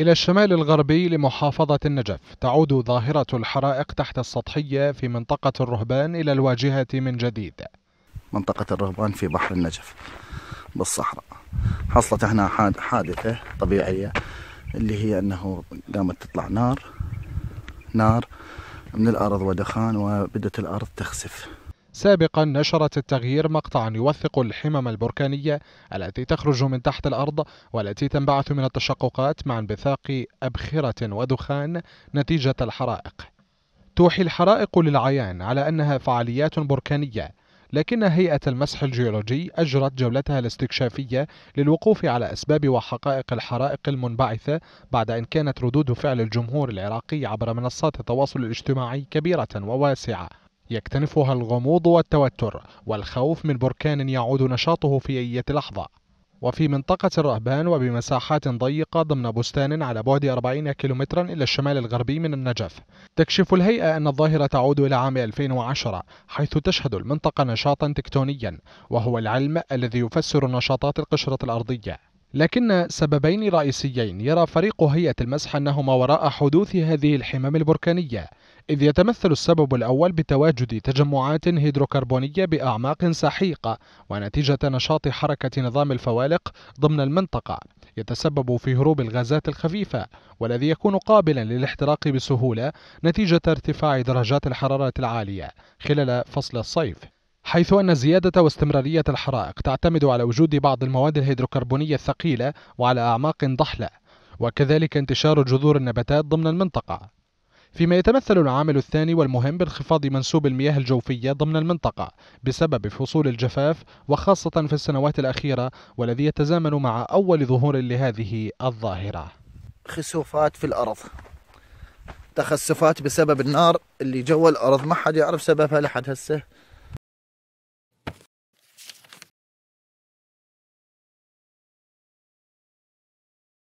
إلى الشمال الغربي لمحافظة النجف تعود ظاهرة الحرائق تحت السطحية في منطقة الرهبان إلى الواجهة من جديد منطقة الرهبان في بحر النجف بالصحراء حصلت هنا حادثة طبيعية اللي هي أنه قامت تطلع نار نار من الأرض ودخان وبدت الأرض تخسف سابقا نشرت التغيير مقطعا يوثق الحمم البركانية التي تخرج من تحت الأرض والتي تنبعث من التشققات مع انبثاق أبخرة ودخان نتيجة الحرائق توحي الحرائق للعيان على أنها فعاليات بركانية لكن هيئة المسح الجيولوجي أجرت جولتها الاستكشافية للوقوف على أسباب وحقائق الحرائق المنبعثة بعد أن كانت ردود فعل الجمهور العراقي عبر منصات التواصل الاجتماعي كبيرة وواسعة يكتنفها الغموض والتوتر والخوف من بركان يعود نشاطه في أي لحظة وفي منطقة الرهبان وبمساحات ضيقة ضمن بستان على بعد 40 كيلومترا إلى الشمال الغربي من النجف تكشف الهيئة أن الظاهرة تعود إلى عام 2010 حيث تشهد المنطقة نشاطا تكتونيا وهو العلم الذي يفسر نشاطات القشرة الأرضية لكن سببين رئيسيين يرى فريق هيئة المسح أنهما وراء حدوث هذه الحمم البركانية إذ يتمثل السبب الأول بتواجد تجمعات هيدروكربونية بأعماق سحيقة ونتيجة نشاط حركة نظام الفوالق ضمن المنطقة يتسبب في هروب الغازات الخفيفة والذي يكون قابلا للاحتراق بسهولة نتيجة ارتفاع درجات الحرارة العالية خلال فصل الصيف حيث أن زيادة واستمرارية الحرائق تعتمد على وجود بعض المواد الهيدروكربونية الثقيلة وعلى أعماق ضحلة وكذلك انتشار جذور النباتات ضمن المنطقة فيما يتمثل العامل الثاني والمهم بانخفاض منسوب المياه الجوفية ضمن المنطقة بسبب فصول الجفاف وخاصة في السنوات الأخيرة والذي يتزامن مع أول ظهور لهذه الظاهرة خسوفات في الأرض تخسفات بسبب النار اللي جوا الأرض ما حد يعرف سببها لحد هسه